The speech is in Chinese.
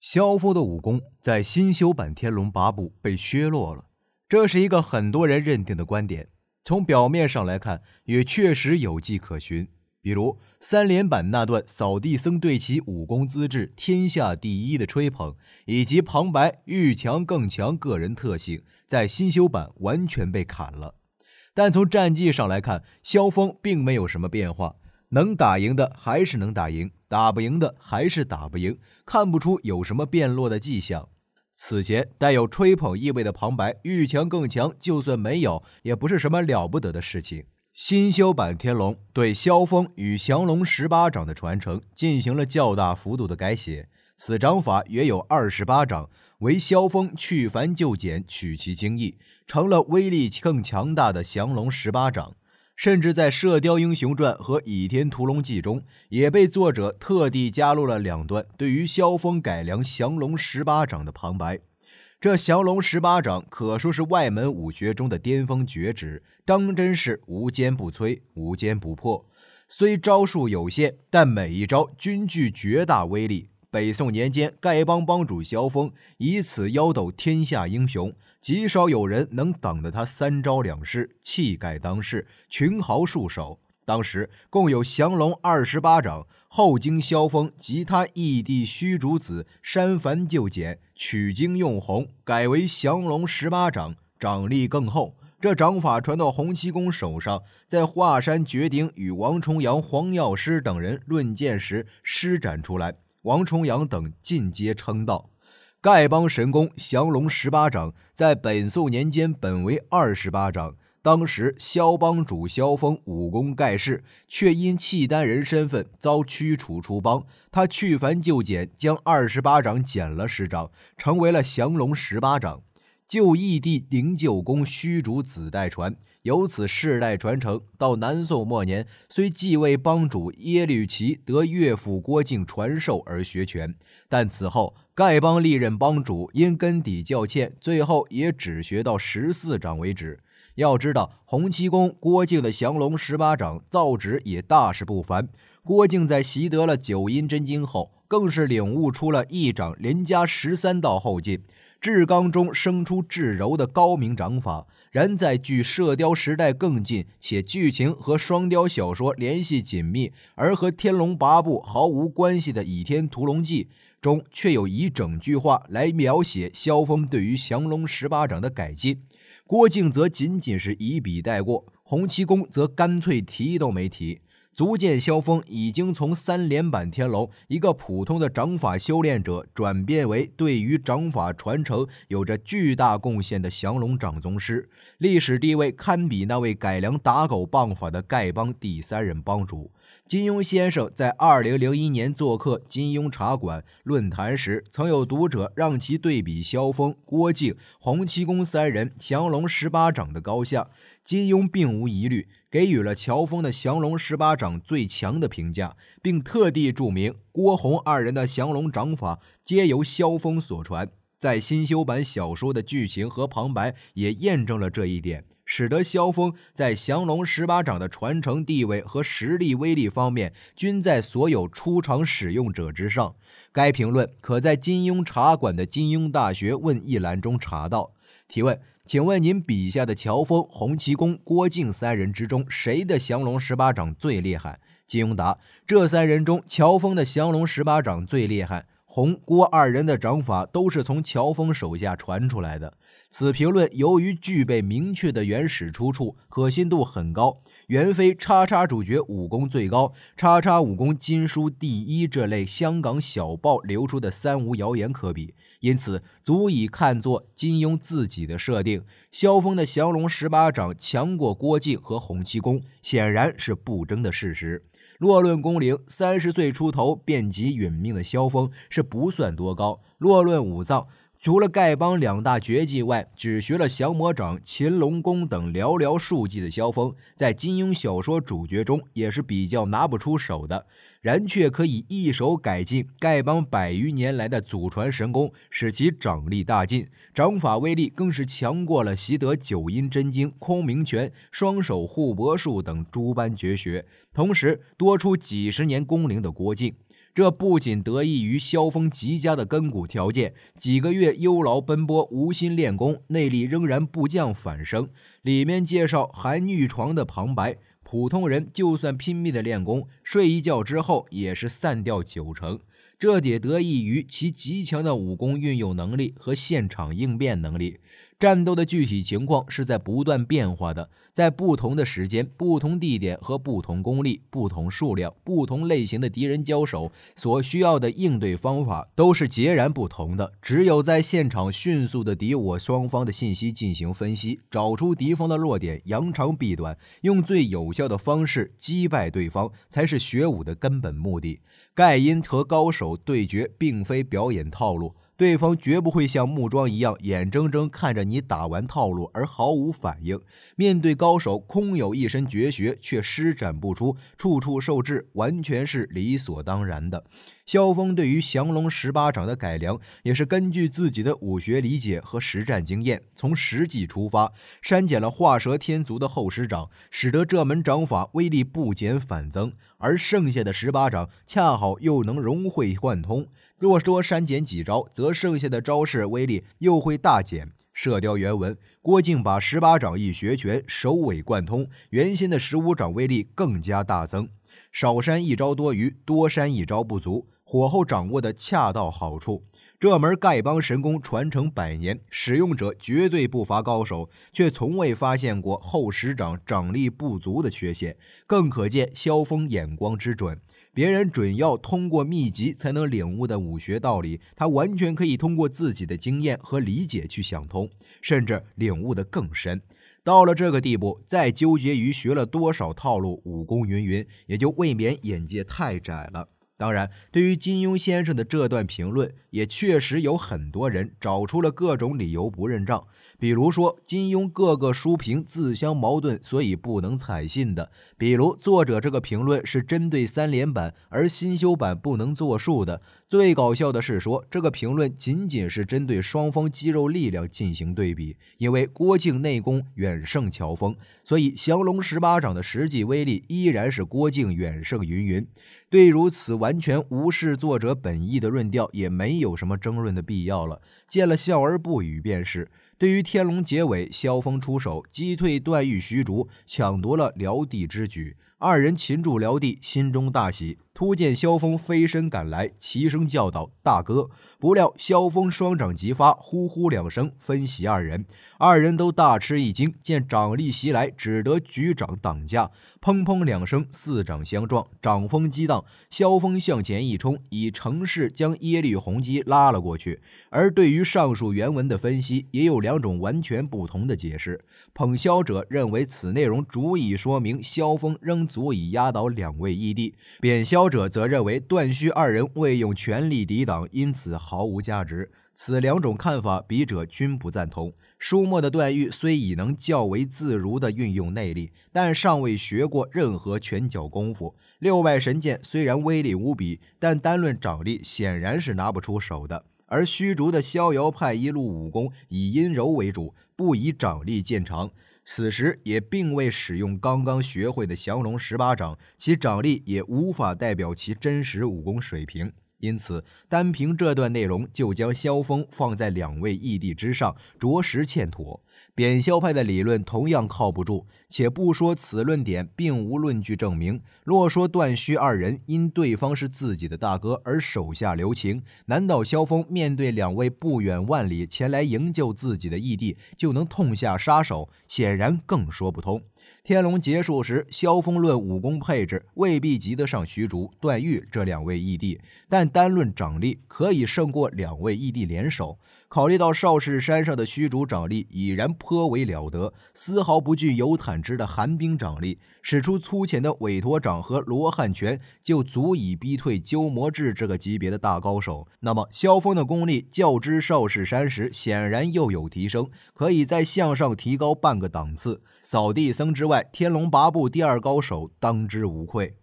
萧峰的武功在新修版《天龙八部》被削弱了，这是一个很多人认定的观点。从表面上来看，也确实有迹可循，比如三连版那段扫地僧对其武功资质天下第一的吹捧，以及旁白遇强更强个人特性，在新修版完全被砍了。但从战绩上来看，萧峰并没有什么变化。能打赢的还是能打赢，打不赢的还是打不赢，看不出有什么变弱的迹象。此前带有吹捧意味的旁白“遇强更强”，就算没有，也不是什么了不得的事情。新修版《天龙》对萧峰与降龙十八掌的传承进行了较大幅度的改写，此掌法约有二十八掌，为萧峰去繁就简，取其精义，成了威力更强大的降龙十八掌。甚至在《射雕英雄传》和《倚天屠龙记》中，也被作者特地加入了两段对于萧峰改良降龙十八掌的旁白。这降龙十八掌可说是外门武学中的巅峰绝指，当真是无坚不摧、无坚不破。虽招数有限，但每一招均具绝大威力。北宋年间，丐帮帮主萧峰以此邀斗天下英雄，极少有人能挡得他三招两式，气概当世，群豪束手。当时共有降龙二十八掌，后经萧峰及他义弟虚竹子删繁就简，取经用红，改为降龙十八掌，掌力更厚。这掌法传到洪七公手上，在华山绝顶与王重阳、黄药师等人论剑时施展出来。王重阳等进阶称道，丐帮神功降龙十八掌在北宋年间本为二十八掌，当时萧帮主萧峰武功盖世，却因契丹人身份遭驱逐出帮。他去繁就简，将二十八掌减了十掌，成为了降龙十八掌。就义帝灵鹫宫虚竹子代传。由此世代传承到南宋末年，虽继位帮主耶律齐得岳父郭靖传授而学拳，但此后丐帮历任帮主因根底较欠，最后也只学到十四掌为止。要知道，洪七公郭靖的降龙十八掌造纸也大是不凡。郭靖在习得了九阴真经后，更是领悟出了一掌连加十三道后劲。至刚中生出至柔的高明掌法，然在距射雕时代更近且剧情和双雕小说联系紧密而和天龙八部毫无关系的《倚天屠龙记》中，却有一整句话来描写萧峰对于降龙十八掌的改进，郭靖则仅仅是以笔带过，洪七公则干脆提都没提。足见萧峰已经从三连板天龙一个普通的掌法修炼者，转变为对于掌法传承有着巨大贡献的降龙掌宗师，历史地位堪比那位改良打狗棒法的丐帮第三任帮主。金庸先生在二零零一年做客金庸茶馆论坛时，曾有读者让其对比萧峰、郭靖、洪七公三人降龙十八掌的高下，金庸并无疑虑。给予了乔峰的降龙十八掌最强的评价，并特地注明郭洪二人的降龙掌法皆由萧峰所传。在新修版小说的剧情和旁白也验证了这一点，使得萧峰在降龙十八掌的传承地位和实力威力方面均在所有出场使用者之上。该评论可在金庸茶馆的“金庸大学问”一栏中查到。提问。请问您笔下的乔峰、洪七公、郭靖三人之中，谁的降龙十八掌最厉害？金庸答：这三人中，乔峰的降龙十八掌最厉害。洪郭二人的掌法都是从乔峰手下传出来的。此评论由于具备明确的原始出处，可信度很高。袁飞叉叉主角武功最高，叉叉武功金书第一这类香港小报流出的三无谣言可比，因此足以看作金庸自己的设定。萧峰的降龙十八掌强过郭靖和洪七公，显然是不争的事实。若论工龄，三十岁出头便即殒命的萧峰是不算多高；若论武藏。除了丐帮两大绝技外，只学了降魔掌、擒龙功等寥寥数技的萧峰，在金庸小说主角中也是比较拿不出手的，然却可以一手改进丐帮百余年来的祖传神功，使其掌力大进，掌法威力更是强过了习得九阴真经、空明拳、双手护脖术等诸般绝学，同时多出几十年功龄的郭靖。这不仅得益于萧峰极佳的根骨条件，几个月忧劳奔波，无心练功，内力仍然不降反升。里面介绍寒玉床的旁白：普通人就算拼命的练功，睡一觉之后也是散掉九成。这也得益于其极强的武功运用能力和现场应变能力。战斗的具体情况是在不断变化的，在不同的时间、不同地点和不同功力、不同数量、不同类型的敌人交手所需要的应对方法都是截然不同的。只有在现场迅速的敌我双方的信息进行分析，找出敌方的弱点，扬长避短，用最有效的方式击败对方，才是学武的根本目的。盖因和高手。对决并非表演套路。对方绝不会像木桩一样，眼睁睁看着你打完套路而毫无反应。面对高手，空有一身绝学却施展不出，处处受制，完全是理所当然的。萧峰对于降龙十八掌的改良，也是根据自己的武学理解和实战经验，从实际出发，删减了画蛇添足的后十掌，使得这门掌法威力不减反增。而剩下的十八掌恰好又能融会贯通。若说删减几招，则剩下的招式威力又会大减。射雕原文，郭靖把十八掌一学全，首尾贯通，原先的十五掌威力更加大增。少山一招多余，多山一招不足，火候掌握的恰到好处。这门丐帮神功传承百年，使用者绝对不乏高手，却从未发现过后十掌掌力不足的缺陷，更可见萧峰眼光之准。别人准要通过秘籍才能领悟的武学道理，他完全可以通过自己的经验和理解去想通，甚至领悟得更深。到了这个地步，再纠结于学了多少套路、武功云云，也就未免眼界太窄了。当然，对于金庸先生的这段评论，也确实有很多人找出了各种理由不认账，比如说金庸各个书评自相矛盾，所以不能采信的；比如作者这个评论是针对三连版，而新修版不能作数的。最搞笑的是说，这个评论仅仅是针对双方肌肉力量进行对比，因为郭靖内功远胜乔峰，所以降龙十八掌的实际威力依然是郭靖远胜云云。对如此完全无视作者本意的论调，也没有什么争论的必要了，见了笑而不语便是。对于天龙结尾，萧峰出手击退段誉、徐竹，抢夺了辽地之举。二人擒住辽帝，心中大喜。突见萧峰飞身赶来，齐声叫道：“大哥！”不料萧峰双掌急发，呼呼两声，分袭二人。二人都大吃一惊，见掌力袭来，只得举掌挡架。砰砰两声，四掌相撞，掌风激荡。萧峰向前一冲，以城势将耶律洪基拉了过去。而对于上述原文的分析，也有两种完全不同的解释。捧萧者认为此内容足以说明萧峰仍。足以压倒两位义弟。贬萧者则认为段虚二人未用全力抵挡，因此毫无价值。此两种看法，笔者均不赞同。书末的段誉虽已能较为自如地运用内力，但尚未学过任何拳脚功夫。六脉神剑虽然威力无比，但单论掌力显然是拿不出手的。而虚竹的逍遥派一路武功以阴柔为主，不以掌力见长。此时也并未使用刚刚学会的降龙十八掌，其掌力也无法代表其真实武功水平。因此，单凭这段内容就将萧峰放在两位义弟之上，着实欠妥。扁萧派的理论同样靠不住。且不说此论点并无论据证明，若说段虚二人因对方是自己的大哥而手下留情，难道萧峰面对两位不远万里前来营救自己的义弟就能痛下杀手？显然更说不通。天龙结束时，萧峰论武功配置，未必及得上徐竹、段誉这两位义弟，但单论掌力，可以胜过两位义弟联手。考虑到少室山上的虚竹掌力已然颇为了得，丝毫不惧有坦之的寒冰掌力，使出粗浅的委托掌和罗汉拳就足以逼退鸠摩智这个级别的大高手。那么，萧峰的功力较之少室山时显然又有提升，可以再向上提高半个档次。扫地僧之外，天龙八部第二高手当之无愧。